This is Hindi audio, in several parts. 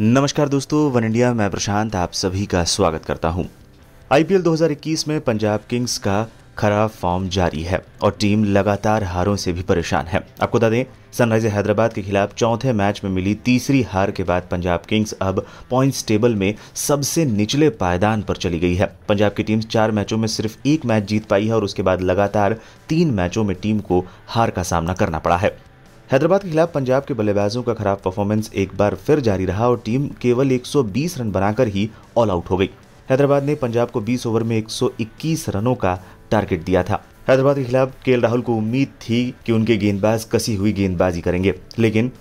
नमस्कार दोस्तों वन इंडिया मैं प्रशांत आप सभी का स्वागत करता हूं। आईपीएल 2021 में पंजाब किंग्स का खराब फॉर्म जारी है और टीम लगातार हारों से भी परेशान है आपको बता दें सनराइजर हैदराबाद के खिलाफ चौथे मैच में मिली तीसरी हार के बाद पंजाब किंग्स अब पॉइंट्स टेबल में सबसे निचले पायदान पर चली गई है पंजाब की टीम चार मैचों में सिर्फ एक मैच जीत पाई है और उसके बाद लगातार तीन मैचों में टीम को हार का सामना करना पड़ा है हैदराबाद के खिलाफ पंजाब के बल्लेबाजों का खराब परफॉर्मेंस एक बार फिर जारी रहा और टीम केवल 120 रन बनाकर ही ऑल आउट हो गई हैदराबाद ने पंजाब को 20 ओवर में 121 रनों का टारगेट दिया था हैदराबाद के खिलाफ के राहुल को उम्मीद थी कि उनके गेंदबाज कसी हुई गेंदबाजी करेंगे लेकिन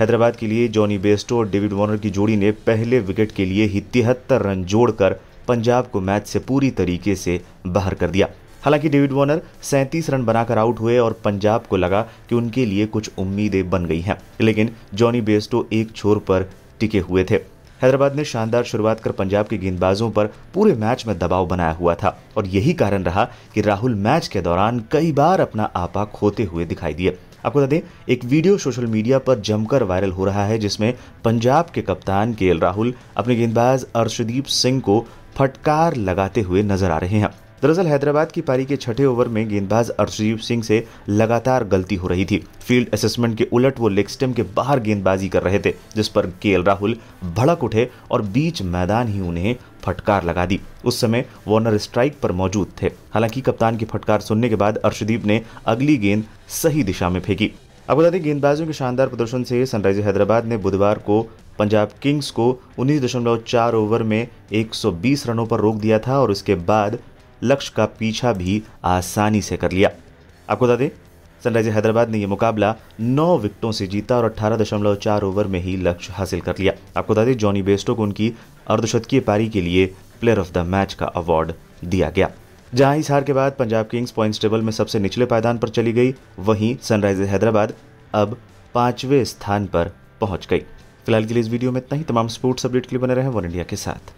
हैदराबाद के लिए जॉनी बेस्टो और डेविड वार्नर की जोड़ी ने पहले विकेट के लिए ही तिहत्तर रन जोड़कर पंजाब को मैच से पूरी तरीके से बाहर कर दिया हालांकि डेविड वार्नर 37 रन बनाकर आउट हुए और पंजाब को लगा कि उनके लिए कुछ उम्मीदें बन गई हैं लेकिन जॉनी बेस्टो एक छोर पर टिके हुए थे हैदराबाद ने शानदार शुरुआत कर पंजाब के गेंदबाजों पर पूरे मैच में दबाव बनाया हुआ था और यही कारण रहा कि राहुल मैच के दौरान कई बार अपना आपा खोते हुए दिखाई दिए आपको बता दें एक वीडियो सोशल मीडिया पर जमकर वायरल हो रहा है जिसमें पंजाब के कप्तान के राहुल अपने गेंदबाज अर्शदीप सिंह को फटकार लगाते हुए नजर आ रहे हैं दरअसल हैदराबाद की पारी के छठे ओवर में गेंदबाज अर्शदीप सिंह से लगातार गलती हो रही थी फील्ड असेसमेंट के उलट वो लेग स्टेम के बाहर गेंदबाजी कर रहे थे जिस पर के राहुल भड़क उठे और बीच मैदान ही उन्हें फटकार लगा दी उस समय वार्नर स्ट्राइक पर मौजूद थे हालांकि कप्तान की फटकार सुनने के बाद अर्शदीप ने अगली गेंद सही दिशा में फेंकी बता दें गेंदबाजों के शानदार प्रदर्शन से सनराइजर हैदराबाद ने बुधवार को पंजाब किंग्स को 19.4 ओवर में 120 रनों पर रोक दिया था और उसके बाद लक्ष्य का पीछा भी आसानी से कर लिया आपको बता दें सनराइजर हैदराबाद ने यह मुकाबला नौ विकेटों से जीता और 18.4 ओवर में ही लक्ष्य हासिल कर लिया आपको बता दें जॉनी बेस्टो को उनकी अर्धशतकीय पारी के लिए प्लेयर ऑफ द मैच का अवार्ड दिया गया जहां इस हार के बाद पंजाब किंग्स पॉइंट्स टेबल में सबसे निचले पायदान पर चली गई वहीं सनराइजर हैदराबाद अब पांचवें स्थान पर पहुंच गई फिलहाल के लिए इस वीडियो में इतना ही तमाम स्पोर्ट्स अपडेट के लिए बने रहे वन इंडिया के साथ